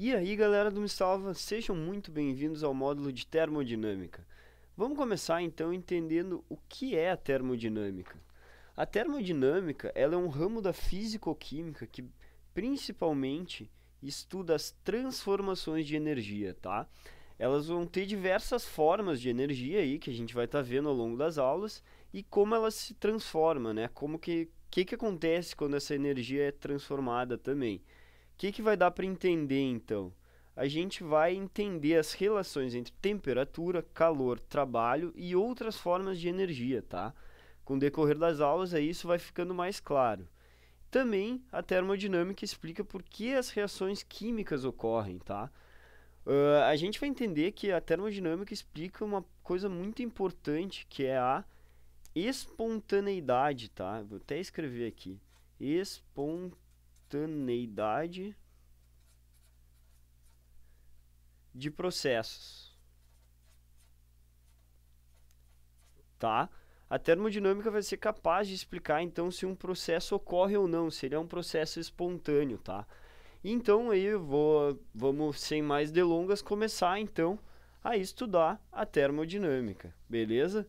E aí, galera do Me Salva, sejam muito bem-vindos ao módulo de termodinâmica. Vamos começar então entendendo o que é a termodinâmica. A termodinâmica ela é um ramo da físico-química que principalmente estuda as transformações de energia, tá? Elas vão ter diversas formas de energia aí que a gente vai estar tá vendo ao longo das aulas e como ela se transforma, né? Como que que, que acontece quando essa energia é transformada também? que, que vai dar para entender então? A gente vai entender as relações entre temperatura, calor, trabalho e outras formas de energia, tá? Com o decorrer das aulas, aí isso vai ficando mais claro. Também a termodinâmica explica por que as reações químicas ocorrem, tá? Uh, a gente vai entender que a termodinâmica explica uma coisa muito importante que é a espontaneidade, tá? Vou até escrever aqui. Espontaneidade instantaneidade de processos. Tá? A termodinâmica vai ser capaz de explicar então se um processo ocorre ou não, se ele é um processo espontâneo, tá? Então aí vou, vamos sem mais delongas começar então a estudar a termodinâmica, beleza?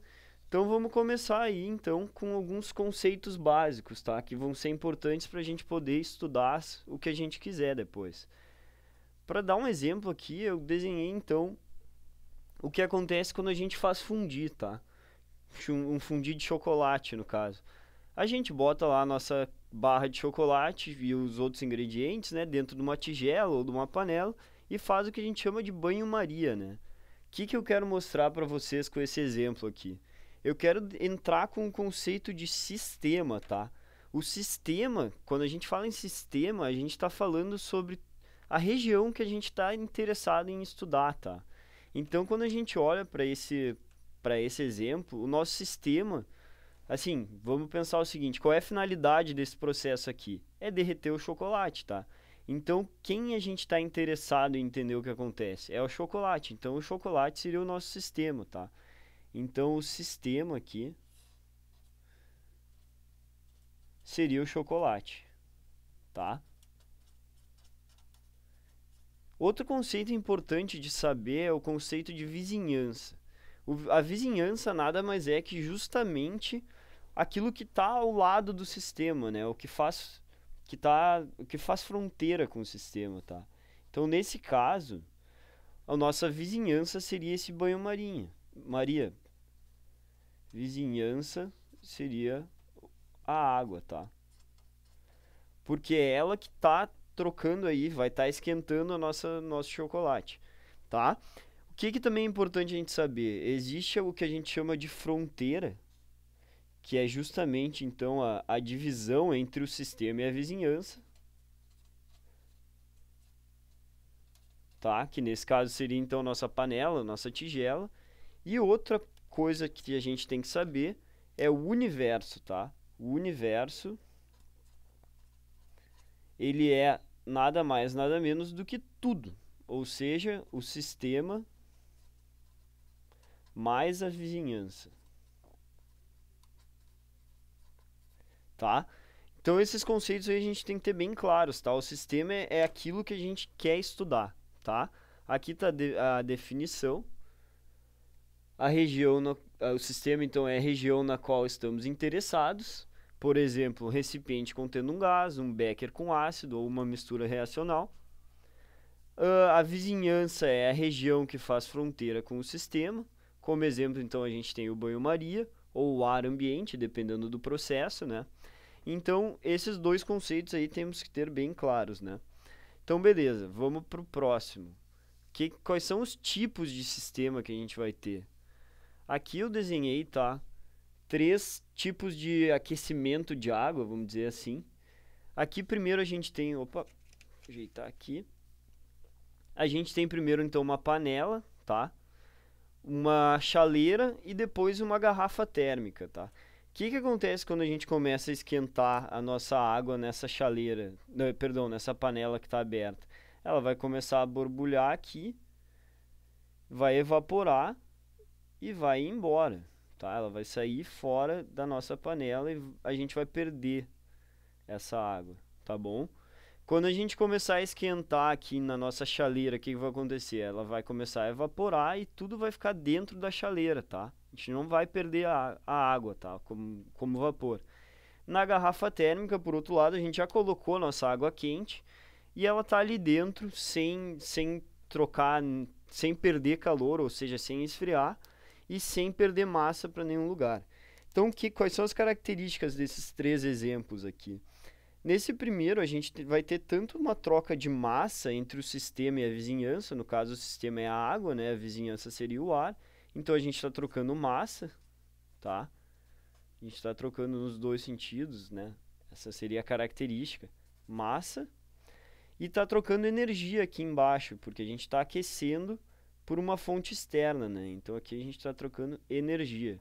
Então vamos começar aí então com alguns conceitos básicos, tá? Que vão ser importantes para a gente poder estudar o que a gente quiser depois. Para dar um exemplo aqui, eu desenhei então o que acontece quando a gente faz fundir, tá? Um fundir de chocolate, no caso. A gente bota lá a nossa barra de chocolate e os outros ingredientes, né, dentro de uma tigela ou de uma panela e faz o que a gente chama de banho-maria, né? O que, que eu quero mostrar para vocês com esse exemplo aqui? eu quero entrar com um conceito de sistema, tá? O sistema, quando a gente fala em sistema, a gente está falando sobre a região que a gente está interessado em estudar, tá? Então, quando a gente olha para esse, esse exemplo, o nosso sistema, assim, vamos pensar o seguinte: qual é a finalidade desse processo aqui? É derreter o chocolate, tá? Então, quem a gente está interessado em entender o que acontece? É o chocolate. Então, o chocolate seria o nosso sistema, tá? Então o sistema aqui seria o chocolate, tá? Outro conceito importante de saber é o conceito de vizinhança. O, a vizinhança nada mais é que justamente aquilo que está ao lado do sistema, né? O que faz que tá, o que faz fronteira com o sistema, tá? Então nesse caso, a nossa vizinhança seria esse banho-marinha. Maria, vizinhança seria a água, tá? Porque é ela que tá trocando aí, vai estar tá esquentando a nossa nosso chocolate, tá? O que que também é importante a gente saber? Existe o que a gente chama de fronteira, que é justamente então a, a divisão entre o sistema e a vizinhança. Tá? Que nesse caso seria então nossa panela, nossa tigela e outra coisa que a gente tem que saber é o universo, tá? O universo ele é nada mais, nada menos do que tudo, ou seja, o sistema mais a vizinhança. Tá? Então esses conceitos aí a gente tem que ter bem claros, tá? O sistema é, é aquilo que a gente quer estudar, tá? Aqui tá a definição, a região, no, o sistema então é a região na qual estamos interessados, por exemplo, um recipiente contendo um gás, um becker com ácido ou uma mistura reacional. Uh, a vizinhança é a região que faz fronteira com o sistema. Como exemplo, então, a gente tem o banho-maria ou o ar ambiente, dependendo do processo, né? Então, esses dois conceitos aí temos que ter bem claros, né? Então, beleza, vamos para o próximo. Que, quais são os tipos de sistema que a gente vai ter? Aqui eu desenhei, tá? Três tipos de aquecimento de água, vamos dizer assim. Aqui primeiro a gente tem, opa, ajeitar aqui. A gente tem primeiro então uma panela, tá? Uma chaleira e depois uma garrafa térmica, tá? O que, que acontece quando a gente começa a esquentar a nossa água nessa chaleira, não, perdão, nessa panela que está aberta? Ela vai começar a borbulhar aqui, vai evaporar e vai embora, tá? Ela vai sair fora da nossa panela e a gente vai perder essa água, tá bom? Quando a gente começar a esquentar aqui na nossa chaleira, o que, que vai acontecer? Ela vai começar a evaporar e tudo vai ficar dentro da chaleira, tá? A gente não vai perder a, a água, tá? Como, como vapor. Na garrafa térmica, por outro lado, a gente já colocou nossa água quente e ela tá ali dentro sem, sem trocar, sem perder calor, ou seja, sem esfriar e sem perder massa para nenhum lugar. Então, que, quais são as características desses três exemplos aqui? Nesse primeiro, a gente vai ter tanto uma troca de massa entre o sistema e a vizinhança, no caso, o sistema é a água, né? a vizinhança seria o ar, então a gente está trocando massa, tá? A gente está trocando nos dois sentidos, né? Essa seria a característica, massa, e está trocando energia aqui embaixo, porque a gente está aquecendo por uma fonte externa, né? Então aqui a gente está trocando energia.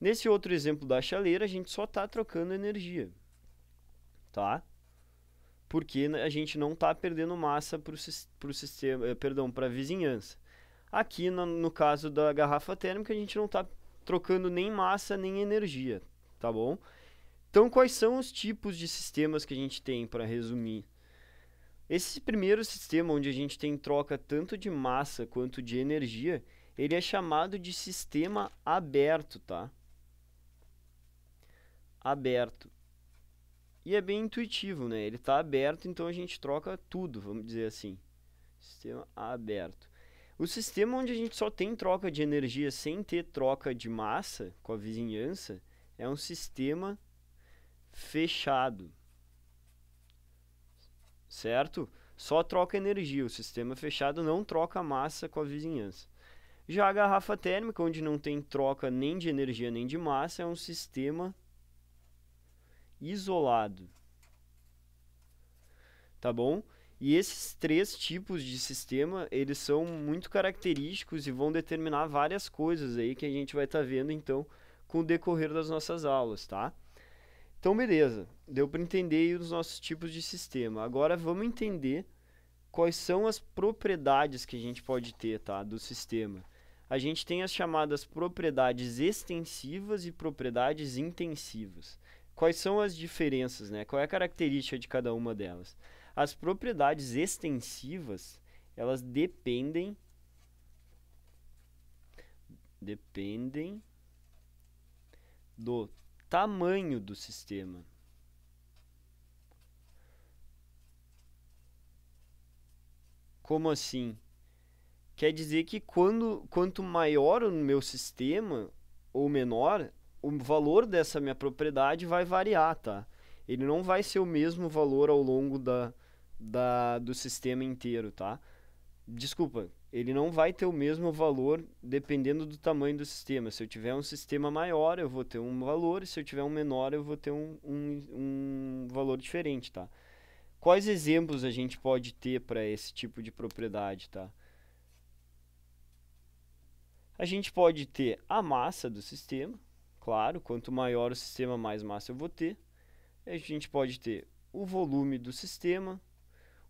Nesse outro exemplo da chaleira, a gente só está trocando energia, tá? Porque a gente não está perdendo massa para o sistema, eh, perdão, para a vizinhança. Aqui no, no caso da garrafa térmica, a gente não está trocando nem massa nem energia, tá bom? Então, quais são os tipos de sistemas que a gente tem para resumir esse primeiro sistema, onde a gente tem troca tanto de massa quanto de energia, ele é chamado de sistema aberto, tá? Aberto. E é bem intuitivo, né? Ele está aberto, então a gente troca tudo, vamos dizer assim. Sistema aberto. O sistema onde a gente só tem troca de energia sem ter troca de massa com a vizinhança é um sistema fechado certo? Só troca energia, o sistema fechado não troca massa com a vizinhança. Já a garrafa térmica, onde não tem troca nem de energia nem de massa, é um sistema isolado. Tá bom? E esses três tipos de sistema, eles são muito característicos e vão determinar várias coisas aí que a gente vai estar tá vendo então com o decorrer das nossas aulas, tá? Então, beleza. Deu para entender os nossos tipos de sistema. Agora vamos entender quais são as propriedades que a gente pode ter, tá, do sistema. A gente tem as chamadas propriedades extensivas e propriedades intensivas. Quais são as diferenças, né? Qual é a característica de cada uma delas? As propriedades extensivas, elas dependem dependem do tamanho do sistema. Como assim? Quer dizer que quando, quanto maior o meu sistema ou menor, o valor dessa minha propriedade vai variar, tá? Ele não vai ser o mesmo valor ao longo da, da, do sistema inteiro, tá? desculpa, ele não vai ter o mesmo valor dependendo do tamanho do sistema. Se eu tiver um sistema maior, eu vou ter um valor, e se eu tiver um menor, eu vou ter um, um, um valor diferente, tá? Quais exemplos a gente pode ter para esse tipo de propriedade, tá? A gente pode ter a massa do sistema, claro, quanto maior o sistema, mais massa eu vou ter. A gente pode ter o volume do sistema,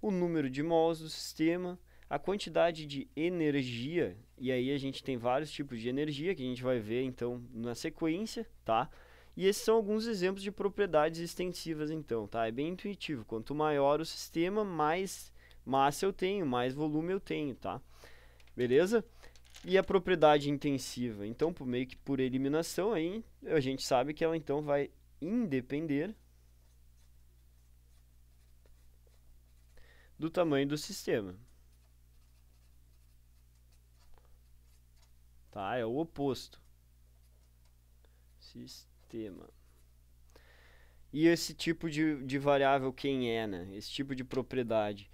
o número de mols do sistema, a quantidade de energia, e aí a gente tem vários tipos de energia que a gente vai ver então na sequência, tá? E esses são alguns exemplos de propriedades extensivas então, tá? É bem intuitivo, quanto maior o sistema, mais massa eu tenho, mais volume eu tenho, tá? Beleza? E a propriedade intensiva, então, por meio que por eliminação aí, a gente sabe que ela então vai independer do tamanho do sistema. Tá? É o oposto. Sistema. E esse tipo de, de variável quem é, né? Esse tipo de propriedade.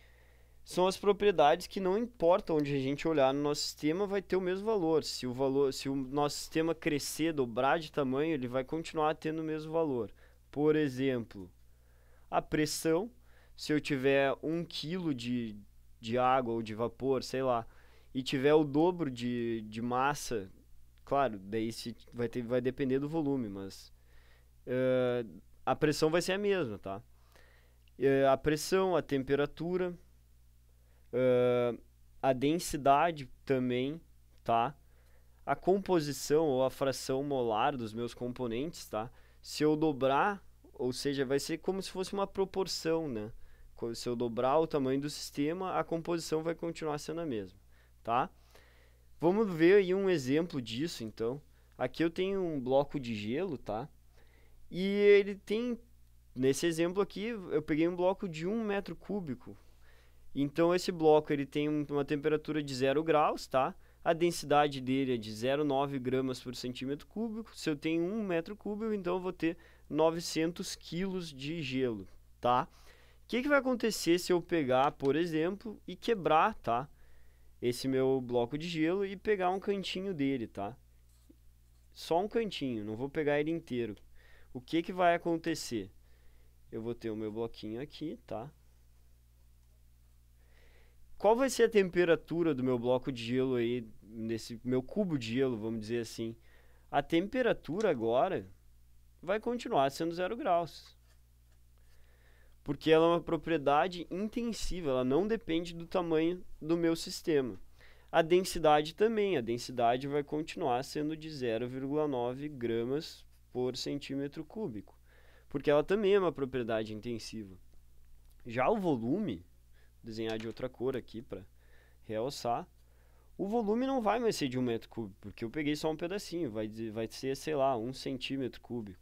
São as propriedades que não importa onde a gente olhar no nosso sistema, vai ter o mesmo valor. Se o valor, se o nosso sistema crescer, dobrar de tamanho, ele vai continuar tendo o mesmo valor. Por exemplo, a pressão, se eu tiver um quilo de, de água ou de vapor, sei lá, e tiver o dobro de, de massa, claro, daí se vai, ter, vai depender do volume, mas uh, a pressão vai ser a mesma, tá? Uh, a pressão, a temperatura, uh, a densidade também, tá? A composição ou a fração molar dos meus componentes, tá? Se eu dobrar, ou seja, vai ser como se fosse uma proporção, né? Se eu dobrar o tamanho do sistema, a composição vai continuar sendo a mesma tá? Vamos ver aí um exemplo disso, então. Aqui eu tenho um bloco de gelo, tá? E ele tem, nesse exemplo aqui, eu peguei um bloco de 1 metro cúbico. Então esse bloco ele tem uma temperatura de 0 graus, tá? A densidade dele é de 0,9 gramas por centímetro cúbico. Se eu tenho 1 metro cúbico, então eu vou ter 900 quilos de gelo, tá? O que, que vai acontecer se eu pegar, por exemplo, e quebrar, tá? esse meu bloco de gelo e pegar um cantinho dele, tá? Só um cantinho, não vou pegar ele inteiro. O que que vai acontecer? Eu vou ter o meu bloquinho aqui, tá? Qual vai ser a temperatura do meu bloco de gelo aí, nesse meu cubo de gelo, vamos dizer assim? A temperatura agora vai continuar sendo zero graus porque ela é uma propriedade intensiva, ela não depende do tamanho do meu sistema. A densidade também, a densidade vai continuar sendo de 0,9 gramas por centímetro cúbico, porque ela também é uma propriedade intensiva. Já o volume, desenhar de outra cor aqui para realçar, o volume não vai mais ser de um metro cúbico, porque eu peguei só um pedacinho, vai, vai ser, sei lá, um centímetro cúbico,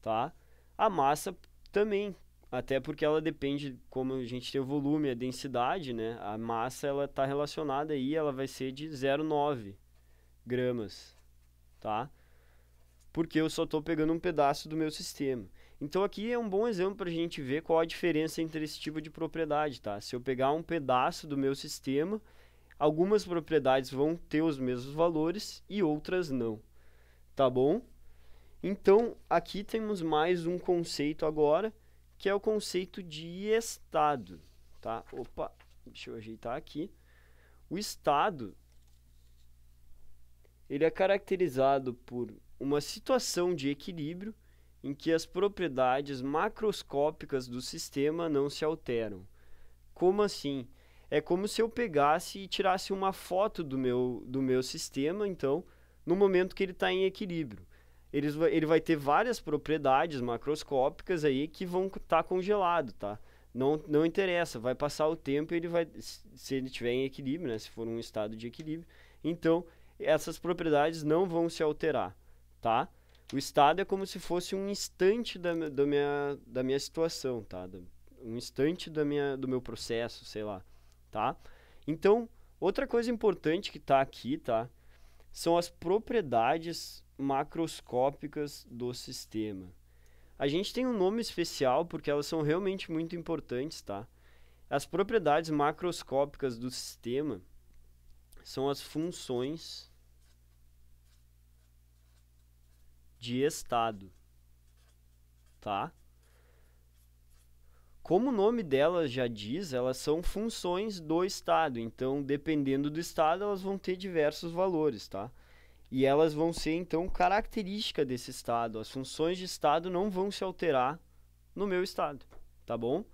tá? A massa também, até porque ela depende, como a gente tem o volume, a densidade, né? A massa, ela está relacionada aí, ela vai ser de 0,9 gramas, tá? Porque eu só estou pegando um pedaço do meu sistema. Então aqui é um bom exemplo para a gente ver qual a diferença entre esse tipo de propriedade, tá? Se eu pegar um pedaço do meu sistema, algumas propriedades vão ter os mesmos valores e outras não, tá bom? Então aqui temos mais um conceito agora, que é o conceito de Estado. Tá? Opa, deixa eu ajeitar aqui. O Estado ele é caracterizado por uma situação de equilíbrio em que as propriedades macroscópicas do sistema não se alteram. Como assim? É como se eu pegasse e tirasse uma foto do meu, do meu sistema, então, no momento que ele está em equilíbrio eles, ele vai ter várias propriedades macroscópicas aí que vão estar tá congelado, tá? Não, não interessa, vai passar o tempo ele vai, se ele tiver em equilíbrio, né? Se for um estado de equilíbrio, então essas propriedades não vão se alterar, tá? O estado é como se fosse um instante da, da, minha, da minha situação, tá? Um instante da minha, do meu processo, sei lá, tá? Então, outra coisa importante que está aqui, tá? São as propriedades macroscópicas do sistema. A gente tem um nome especial porque elas são realmente muito importantes, tá? As propriedades macroscópicas do sistema são as funções de estado, tá? Como o nome delas já diz, elas são funções do estado, então dependendo do estado elas vão ter diversos valores, tá? E elas vão ser, então, característica desse Estado. As funções de Estado não vão se alterar no meu Estado, tá bom?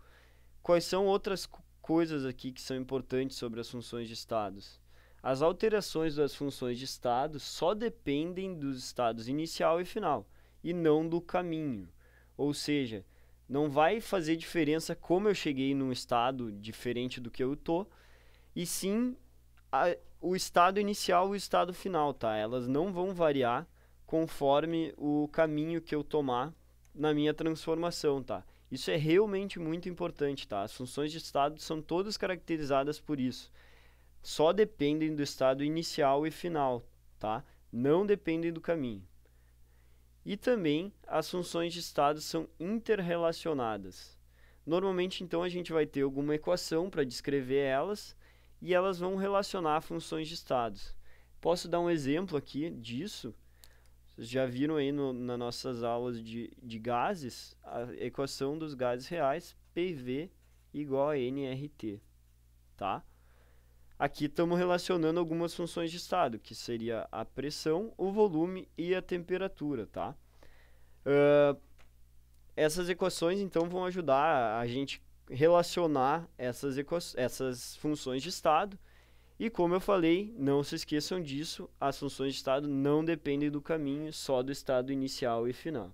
Quais são outras coisas aqui que são importantes sobre as funções de Estados? As alterações das funções de Estado só dependem dos estados inicial e final, e não do caminho. Ou seja, não vai fazer diferença como eu cheguei num estado diferente do que eu estou, e sim a, o estado inicial e o estado final, tá? Elas não vão variar conforme o caminho que eu tomar na minha transformação, tá? Isso é realmente muito importante, tá? As funções de estado são todas caracterizadas por isso. Só dependem do estado inicial e final, tá? Não dependem do caminho. E também as funções de estado são interrelacionadas. Normalmente, então, a gente vai ter alguma equação para descrever elas e elas vão relacionar funções de estados. Posso dar um exemplo aqui disso? Vocês já viram aí no, nas nossas aulas de, de gases a equação dos gases reais, PV igual a nRT, tá? Aqui estamos relacionando algumas funções de estado, que seria a pressão, o volume e a temperatura, tá? Uh, essas equações, então, vão ajudar a gente relacionar essas, essas funções de Estado. E como eu falei, não se esqueçam disso, as funções de Estado não dependem do caminho, só do estado inicial e final.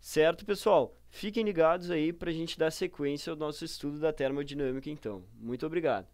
Certo, pessoal? Fiquem ligados aí para a gente dar sequência ao nosso estudo da termodinâmica, então. Muito obrigado!